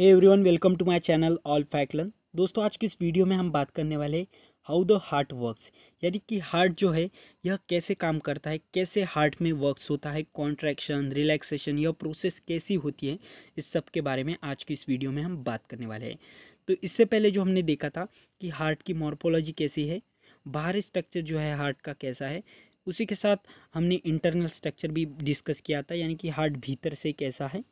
hey everyone welcome to my channel all फैक्लन दोस्तों आज की इस वीडियो में हम बात करने वाले हाउ द हार्ट वर्क्स यानी कि हार्ट जो है यह कैसे काम करता है कैसे हार्ट में वर्क्स होता है कॉन्ट्रैक्शन रिलैक्सेशन यह प्रोसेस कैसी होती है इस सब के बारे में आज की इस वीडियो में हम बात करने वाले हैं तो इससे पहले जो हमने देखा था कि हार्ट की मॉर्फोलॉजी कैसी है बाहरी स्ट्रक्चर जो है हार्ट का कैसा है उसी के साथ हमने इंटरनल स्ट्रक्चर भी डिस्कस किया था यानी कि हार्ट भीतर से कैसा है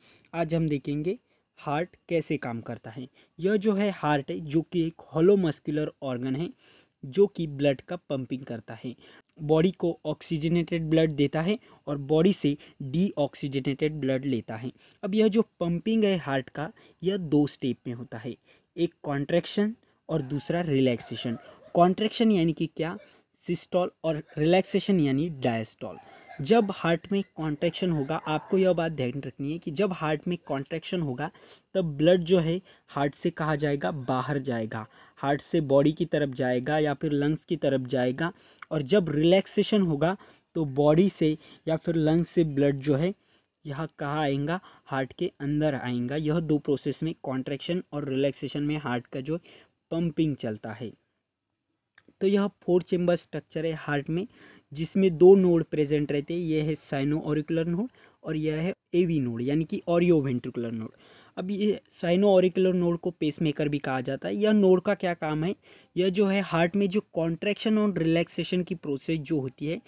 आज हम देखेंगे हार्ट कैसे काम करता है यह जो है हार्ट है जो कि एक हॉलो मस्कुलर ऑर्गन है जो कि ब्लड का पंपिंग करता है बॉडी को ऑक्सीजनेटेड ब्लड देता है और बॉडी से डीऑक्सीजनेटेड ब्लड लेता है अब यह जो पंपिंग है हार्ट का यह दो स्टेप में होता है एक कॉन्ट्रैक्शन और दूसरा रिलैक्सेशन कॉन्ट्रैक्शन यानी कि क्या सिस्टॉल और रिलैक्सेशन यानी डायस्टॉल जब हार्ट में कॉन्ट्रैक्शन होगा आपको यह बात ध्यान रखनी है कि जब हार्ट में कॉन्ट्रैक्शन होगा तब ब्लड जो है हार्ट से कहा जाएगा बाहर जाएगा हार्ट से बॉडी की तरफ जाएगा या फिर लंग्स की तरफ जाएगा और जब रिलैक्सेशन होगा तो बॉडी से या फिर लंग्स से ब्लड जो है यह कहाँ आएगा हार्ट के अंदर आएगा यह दो प्रोसेस में कॉन्ट्रैक्शन और रिलैक्सेशन में हार्ट का जो पंपिंग चलता है तो यह फोर चेम्बर स्ट्रक्चर है हार्ट में जिसमें दो नोड प्रेजेंट रहते हैं यह है साइनो ऑरिकुलर नोड और यह है एवी नोड यानी कि ऑरियो वेंट्रिकुलर नोड अब ये साइनो ऑरिकुलर नोड को पेसमेकर भी कहा जाता है यह नोड का क्या काम है यह जो है हार्ट में जो कॉन्ट्रैक्शन और रिलैक्सेशन की प्रोसेस जो होती है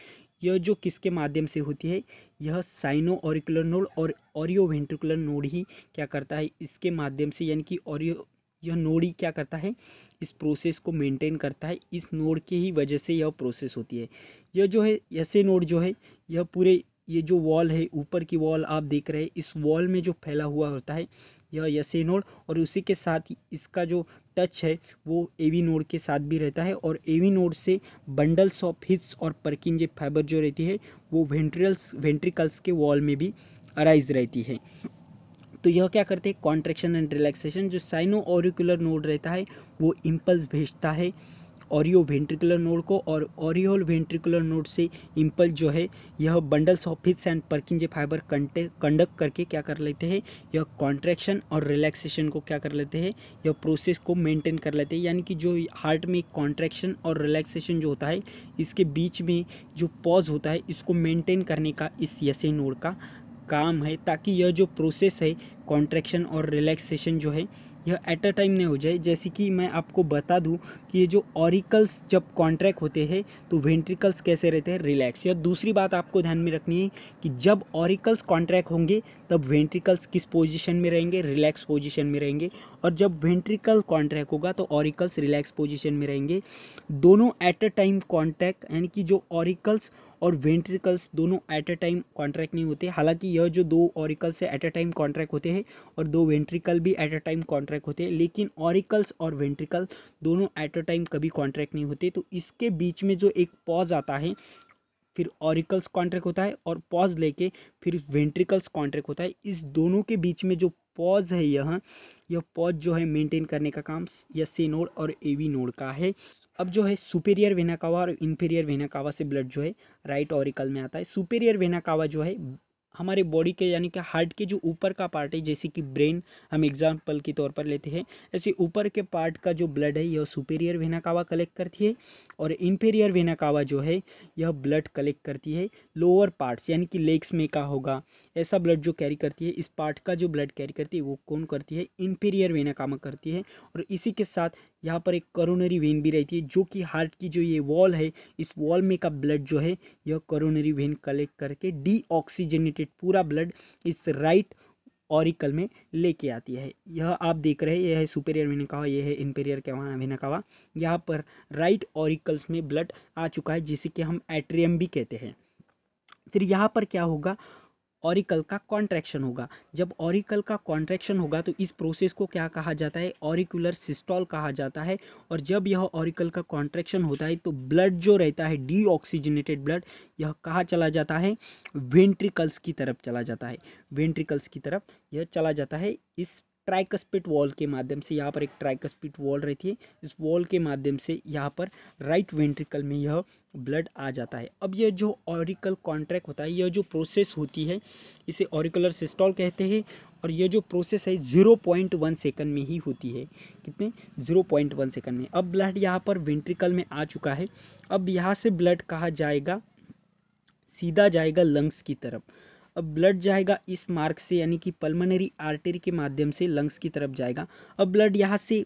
यह जो किसके माध्यम से होती है यह साइनो ऑरिकुलर नोड और ऑरियो वेंट्रिकुलर नोड ही क्या करता है इसके माध्यम से यानी कि ऑरियो यह नोड ही क्या करता है इस प्रोसेस को मेंटेन करता है इस नोड के ही वजह से यह प्रोसेस होती है यह जो है ऐसे नोड जो है यह पूरे ये जो वॉल है ऊपर की वॉल आप देख रहे हैं इस वॉल में जो फैला हुआ होता है यह यसे नोड और उसी के साथ इसका जो टच है वो एवी नोड के साथ भी रहता है और एवी नोड से बंडल्स ऑफ हिट्स और परकिंजे फाइबर जो रहती है वो वेंट्रियल्स वेंट्रिकल्स के वॉल में भी अराइज रहती है तो यह क्या करते हैं कॉन्ट्रेक्शन एंड रिलैक्सेशन जो साइनो ऑरिकुलर नोड रहता है वो इम्पल्स भेजता है ऑरियो वेंट्रिकुलर नोड को और ऑरियोल वेंट्रिकुलर नोड से इम्पल्स जो है यह bundles of hips and Purkinje fibre कंटे कंडक्ट करके क्या कर लेते हैं यह कॉन्ट्रैक्शन और रिलैक्सेशन को क्या कर लेते हैं यह प्रोसेस को मेंटेन कर लेते हैं यानी कि जो हार्ट में कॉन्ट्रैक्शन और रिलैक्सेशन जो होता है इसके बीच में जो पॉज होता है इसको मेंटेन करने का इस यसे नोड का काम है ताकि यह जो प्रोसेस है कॉन्ट्रैक्शन और रिलैक्सेशन जो है यह एट अ टाइम नहीं हो जाए जैसे कि मैं आपको बता दूं कि ये जो ऑरिकल्स जब कॉन्ट्रैक्ट होते हैं तो वेंट्रिकल्स कैसे रहते हैं रिलैक्स या दूसरी बात आपको ध्यान में रखनी है कि जब ऑरिकल्स कॉन्ट्रैक्ट होंगे तब वेंट्रिकल्स किस पोजीशन में रहेंगे रिलैक्स पोजीशन में रहेंगे और जब वेंट्रिकल कॉन्ट्रैक्ट होगा तो ऑरिकल्स रिलैक्स पोजिशन में रहेंगे दोनों एट अ टाइम कॉन्ट्रैक्ट यानी कि जो ऑरिकल्स और वेंट्रिकल्स दोनों एट अ टाइम कॉन्ट्रैक्ट नहीं होते हालांकि यह जो दो ऑरिकल्स है एट अ टाइम कॉन्ट्रैक्ट होते हैं और दो वेंट्रिकल भी एट अ टाइम कॉन्ट्रैक्ट होते हैं लेकिन ऑरिकल्स और वेंट्रिकल दोनों एट अ टाइम कभी कॉन्ट्रैक्ट नहीं होते तो इसके बीच में जो एक पॉज आता है फिर ऑरिकल्स कॉन्ट्रैक्ट होता है और पॉज लेके फिर वेंट्रिकल्स कॉन्ट्रैक्ट होता है इस दोनों के बीच में जो पॉज है यह यह पॉज जो है मेंटेन करने का काम यह से नोड और एवी नोड का है अब जो है सुपेरियर वेनाकावा और वेना वेनाकावा से ब्लड जो है राइट ऑरिकल में आता है सुपेरियर वेनाकावा जो है हमारे बॉडी के यानी कि हार्ट के जो ऊपर का पार्ट है जैसे कि ब्रेन हम एग्जाम्पल के तौर पर लेते हैं ऐसे ऊपर के पार्ट का जो ब्लड है यह सुपेरियर वेना कावा कलेक्ट करती है और इन्फेरियर वेना कावा जो है यह ब्लड कलेक्ट करती है लोअर पार्ट्स यानी कि लेग्स में का होगा ऐसा ब्लड जो कैरी करती है इस पार्ट का जो ब्लड कैरी करती है वो कौन करती है इन्फेरियर वेना कावा करती है और इसी के साथ यहाँ पर एक करोनरी वेन भी रहती है जो कि हार्ट की जो ये वॉल है इस वॉल में का ब्लड जो है यह करोनरी वेन कलेक्ट करके डीऑक्सीजनेटेड पूरा ब्लड इस राइट ऑरिकल में लेके आती है यह आप देख रहे हैं यह है सुपेरियर विनकावा यह है इंपेरियर के वहाँ यहाँ पर राइट ऑरिकल्स में ब्लड आ चुका है जिसे कि हम एट्रियम भी कहते हैं फिर यहाँ पर क्या होगा ऑरिकल का कॉन्ट्रैक्शन होगा जब ऑरिकल का कॉन्ट्रैक्शन होगा तो इस प्रोसेस को क्या कहा जाता है ऑरिकुलर सिस्टॉल कहा जाता है और जब यह ऑरिकल का कॉन्ट्रैक्शन होता है तो ब्लड जो रहता है डीऑक्सीजनेटेड ब्लड यह कहाँ चला जाता है वेंट्रिकल्स की तरफ चला जाता है वेंट्रिकल्स की तरफ यह चला जाता है इस ट्राइकस्पिट वॉल के माध्यम से यहाँ पर एक ट्राइकस्पिट वॉल रहती है इस वॉल के माध्यम से यहाँ पर राइट वेंट्रिकल में यह ब्लड आ जाता है अब यह जो ऑरिकल कॉन्ट्रैक्ट होता है यह जो प्रोसेस होती है इसे ऑरिकुलर सिस्टॉल कहते हैं और यह जो प्रोसेस है ज़ीरो पॉइंट वन सेकंड में ही होती है कितने ज़ीरो पॉइंट वन सेकंड में अब ब्लड यहाँ पर वेंट्रिकल में आ चुका है अब यहाँ से ब्लड कहा जाएगा सीधा जाएगा लंग्स की तरफ अब ब्लड जाएगा इस मार्ग से यानी कि पल्मोनरी आर्टरी के माध्यम से लंग्स की तरफ जाएगा अब ब्लड यहाँ से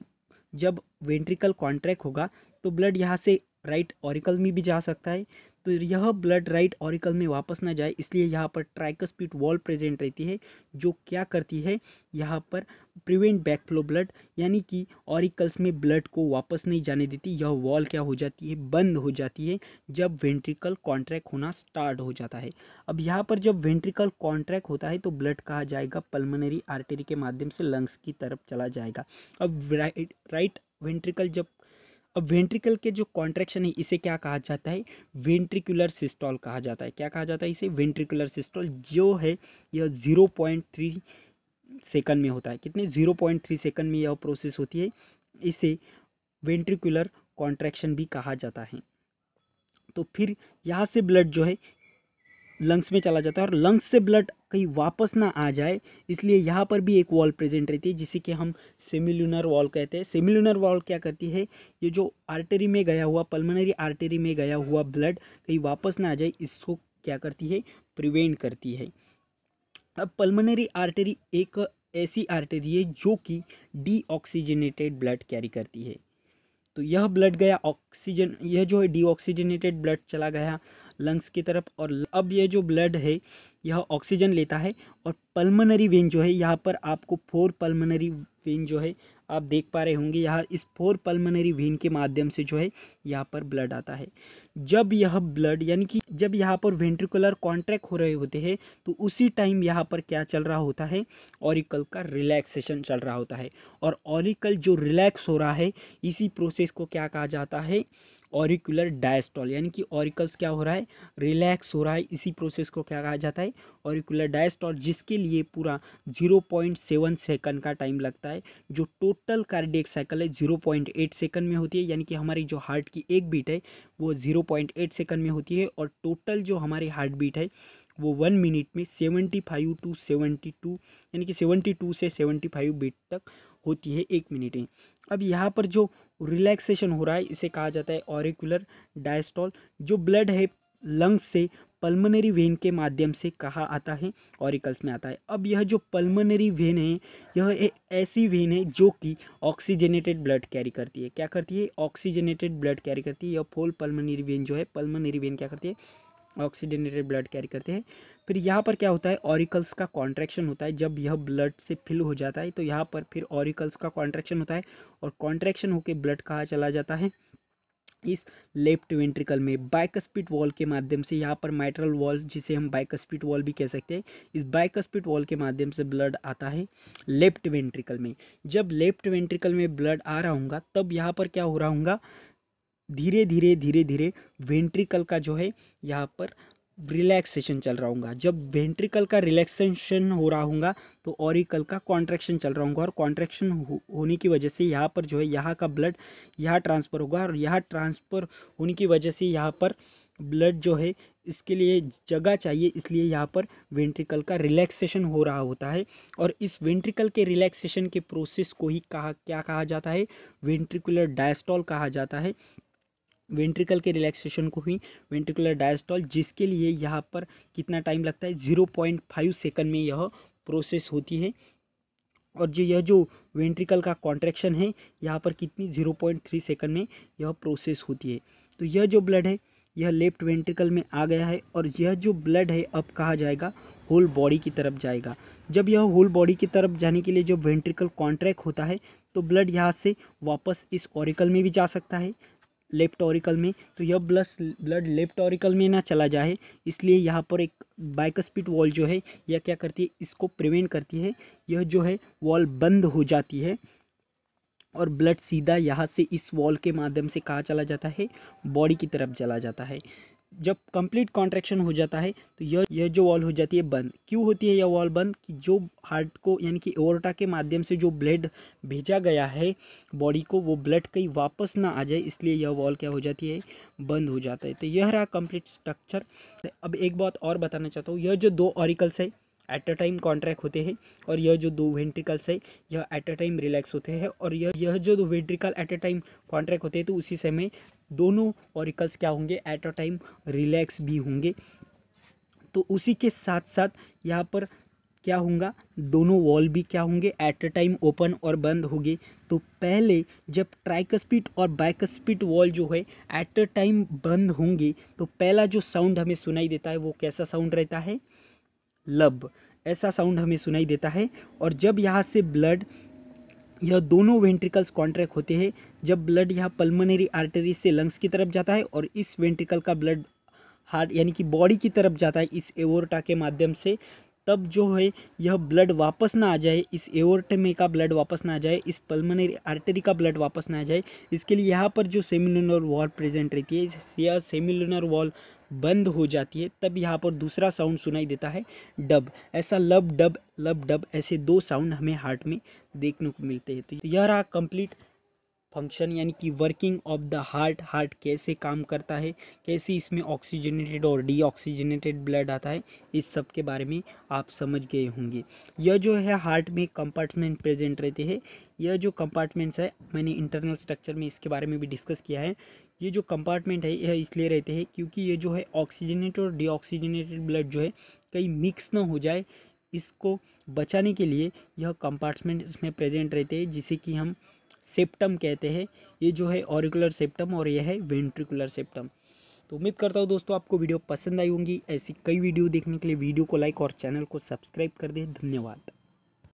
जब वेंट्रिकल कॉन्ट्रैक्ट होगा तो ब्लड यहाँ से राइट ऑरिकल में भी जा सकता है तो यह ब्लड राइट ऑरिकल में वापस ना जाए इसलिए यहाँ पर ट्राइकोस्पीट वॉल प्रेजेंट रहती है जो क्या करती है यहाँ पर प्रिवेंट बैकफ्लो ब्लड यानी कि ऑरिकल्स में ब्लड को वापस नहीं जाने देती यह वॉल क्या हो जाती है बंद हो जाती है जब वेंट्रिकल कॉन्ट्रैक्ट होना स्टार्ट हो जाता है अब यहाँ पर जब वेंट्रिकल कॉन्ट्रैक्ट होता है तो ब्लड कहा जाएगा पलमनरी आर्टरी के माध्यम से लंग्स की तरफ चला जाएगा अब राइट राइट वेंट्रिकल जब अब वेंट्रिकल के जो कॉन्ट्रेक्शन है इसे क्या कहा जाता है वेंट्रिकुलर सिस्टॉल कहा जाता है क्या कहा जाता है इसे वेंट्रिकुलर सिस्टॉल जो है यह जीरो पॉइंट थ्री सेकंड में होता है कितने जीरो पॉइंट थ्री सेकंड में यह प्रोसेस होती है इसे वेंट्रिकुलर कॉन्ट्रैक्शन भी कहा जाता है तो फिर यहाँ से ब्लड जो है लंग्स में चला जाता है और लंग्स से ब्लड कहीं वापस ना आ जाए इसलिए यहाँ पर भी एक वॉल प्रेजेंट रहती है जिसे कि हम सेमिलुनर वॉल कहते हैं सेमिलुनर वॉल क्या करती है ये जो आर्टरी में गया हुआ पल्मोनरी आर्टरी में गया हुआ ब्लड कहीं वापस ना आ जाए इसको क्या करती है प्रिवेंट करती है अब पल्मोनरी आर्टरी एक ऐसी आर्टरी है जो कि डीऑक्सीजनेटेड ब्लड कैरी करती है तो यह ब्लड गया ऑक्सीजन यह जो है डीऑक्सीजनेटेड ब्लड चला गया लंग्स की तरफ और अब यह जो ब्लड है यह ऑक्सीजन लेता है और पल्मनरी वेन जो है यहाँ पर आपको फोर पल्मोनरी वेन जो है आप देख पा रहे होंगे यहाँ इस फोर पल्मनरी वेन के माध्यम से जो है यहाँ पर ब्लड आता है जब यह ब्लड यानी कि जब यहाँ पर वेंट्रिकुलर कॉन्ट्रैक्ट हो रहे होते हैं तो उसी टाइम यहाँ पर क्या चल रहा होता है ऑरिकल का रिलैक्सेशन चल रहा होता है और ऑरिकल जो रिलैक्स हो रहा है इसी प्रोसेस को क्या कहा जाता है ऑरिकुलर डायस्टॉल यानी कि ऑरिकल्स क्या हो रहा है रिलैक्स हो रहा है इसी प्रोसेस को क्या कहा जाता है ऑरिकुलर डायस्टॉल जिसके लिए पूरा जीरो पॉइंट सेवन सेकंड का टाइम लगता है जो टोटल कार्डियक साइकिल है जीरो पॉइंट एट सेकंड में होती है यानी कि हमारी जो हार्ट की एक बीट है वो जीरो पॉइंट एट सेकंड में होती है और टोटल जो हमारी हार्ट बीट है वो वन मिनट में seventy five to seventy two यानी कि सेवेंटी टू से सेवेंटी फाइव बीट तक होती है एक मिनटें अब यहाँ पर जो रिलैक्सेशन हो रहा है इसे कहा जाता है ऑरिकुलर डायस्टॉल जो ब्लड है लंग्स से पल्मोनरी वेन के माध्यम से कहा आता है ऑरिकल्स में आता है अब यह जो पल्मोनरी वेन है यह एक ऐसी वेन है जो कि ऑक्सीजनेटेड ब्लड कैरी करती है क्या करती है ऑक्सीजनेटेड ब्लड कैरी करती है यह फोल पल्मोनरी वेन जो है पल्मोनरी वेन क्या करती है ऑक्सीडेनेटेड ब्लड कैरी करते हैं फिर यहाँ पर क्या होता है ऑरिकल्स का कॉन्ट्रैक्शन होता है जब यह ब्लड से फिल हो जाता है तो यहाँ पर फिर ऑरिकल्स का कॉन्ट्रैक्शन होता है और कॉन्ट्रैक्शन होकर ब्लड कहाँ चला जाता है इस लेफ्ट वेंट्रिकल में बाइकस्पिट वॉल के माध्यम से यहाँ पर माइट्रल वॉल जिसे हम बाइकस्पिट वॉल भी कह सकते हैं इस बाइकस्पिट वॉल के माध्यम से ब्लड आता है लेफ्ट वेंट्रिकल में जब लेफ्ट वेंट्रिकल में ब्लड आ रहा होगा तब यहाँ पर क्या हो रहा होगा धीरे धीरे धीरे धीरे वेंट्रिकल का जो है यहाँ पर रिलैक्सेशन चल रहा होगा जब वेंट्रिकल का रिलैक्सेशन हो रहा होगा तो ऑरिकल का कॉन्ट्रैक्शन चल रहा होगा और कॉन्ट्रैक्शन हो, होने की वजह से यहाँ पर जो है यहाँ का ब्लड यहाँ ट्रांसफ़र होगा और यहाँ ट्रांसफ़र होने की वजह से यहाँ पर ब्लड जो है इसके लिए जगह चाहिए इसलिए यहाँ पर वेंट्रिकल का रिलैक्सेशन हो रहा होता है और इस वेंट्रिकल के रिलैक्सेशन के प्रोसेस को ही कहा क्या कहा जाता है वेंट्रिकुलर डायस्टॉल कहा जाता है वेंट्रिकल के रिलैक्सेशन को ही वेंट्रिकुलर डायस्टॉल जिसके लिए यहाँ पर कितना टाइम लगता है ज़ीरो पॉइंट फाइव सेकेंड में यह प्रोसेस होती है और जो यह जो वेंट्रिकल का कॉन्ट्रेक्शन है यहाँ पर कितनी जीरो पॉइंट थ्री सेकेंड में यह प्रोसेस होती है तो यह जो ब्लड है यह लेफ्ट वेंट्रिकल में आ गया है और यह जो ब्लड है अब कहा जाएगा होल बॉडी की तरफ जाएगा जब यह होल बॉडी की तरफ जाने के लिए जब वेंट्रिकल कॉन्ट्रैक्ट होता है तो ब्लड यहाँ से वापस इस ऑरिकल में भी जा सकता है लेफ्ट ऑरिकल में तो यह ब्लस ब्लड लेफ्ट ऑरिकल में ना चला जाए इसलिए यहाँ पर एक बाइकस्पिट वॉल जो है यह क्या करती है इसको प्रिवेंट करती है यह जो है वॉल बंद हो जाती है और ब्लड सीधा यहाँ से इस वॉल के माध्यम से कहाँ चला जाता है बॉडी की तरफ चला जाता है जब कंप्लीट कॉन्ट्रेक्शन हो जाता है तो यह यह जो वॉल हो जाती है बंद क्यों होती है यह वॉल बंद कि जो हार्ट को यानी कि ओरटा के माध्यम से जो ब्लड भेजा गया है बॉडी को वो ब्लड कहीं वापस ना आ जाए इसलिए यह वॉल क्या हो जाती है बंद हो जाता है तो यह रहा कंप्लीट स्ट्रक्चर अब एक बात और बताना चाहता हूँ यह जो दो ऑरिकल्स है एट अ टाइम कॉन्ट्रैक्ट होते हैं और यह जो दो वेंट्रिकल्स है यह एट अ टाइम रिलैक्स होते हैं और यह यह जो दो ventricle at a time contract होते हैं तो उसी समय दोनों ऑरिकल्स क्या होंगे एट अ टाइम रिलैक्स भी होंगे तो उसी के साथ साथ यहाँ पर क्या होगा दोनों वॉल भी क्या होंगे एट अ टाइम ओपन और बंद होंगे तो पहले जब ट्राइकस्पिट और बाइकस्पिट वॉल जो है एट अ टाइम बंद होंगे तो पहला जो साउंड हमें सुनाई देता है वो कैसा साउंड रहता है लब ऐसा साउंड हमें सुनाई देता है और जब यहाँ से ब्लड यह दोनों वेंट्रिकल्स कॉन्ट्रैक्ट होते हैं जब ब्लड यह पल्मोनरी आर्टरी से लंग्स की तरफ जाता है और इस वेंट्रिकल का ब्लड हार्ट यानी कि बॉडी की तरफ जाता है इस एवोर्टा के माध्यम से तब जो है यह ब्लड वापस ना आ जाए इस एवोर्ट में का ब्लड वापस ना आ जाए इस पल्मोनरी आर्टरी का ब्लड वापस ना आ जाए इसके लिए यहाँ पर जो सेमिलर वॉल प्रेजेंट रहती है यह सेमिलोनर वॉल बंद हो जाती है तब यहाँ पर दूसरा साउंड सुनाई देता है डब ऐसा लब डब लब डब ऐसे दो साउंड हमें हार्ट में देखने को मिलते हैं तो यह रहा कंप्लीट फंक्शन यानी कि working of the heart heart कैसे काम करता है कैसे इसमें ऑक्सीजनेटेड और डीऑक्सीजनेटेड ब्लड आता है इस सब के बारे में आप समझ गए होंगे यह जो है हार्ट में कंपार्टमेंट प्रेजेंट रहते हैं यह जो कंपार्टमेंट्स है मैंने इंटरनल स्ट्रक्चर में इसके बारे में भी डिस्कस किया है ये जो कंपार्टमेंट है यह इसलिए रहते हैं क्योंकि ये जो है ऑक्सीजनेटेड और डीऑक्सीजनेटेड ब्लड जो है कहीं मिक्स ना हो जाए इसको बचाने के लिए यह कंपार्टमेंट इसमें प्रेजेंट रहते हैं जिसे कि हम सेप्टम कहते हैं ये जो है ऑरिकुलर सेप्टम और यह है वेंट्रिकुलर सेप्टम तो उम्मीद करता हूँ दोस्तों आपको वीडियो पसंद आई होंगी ऐसी कई वीडियो देखने के लिए वीडियो को लाइक और चैनल को सब्सक्राइब कर दें धन्यवाद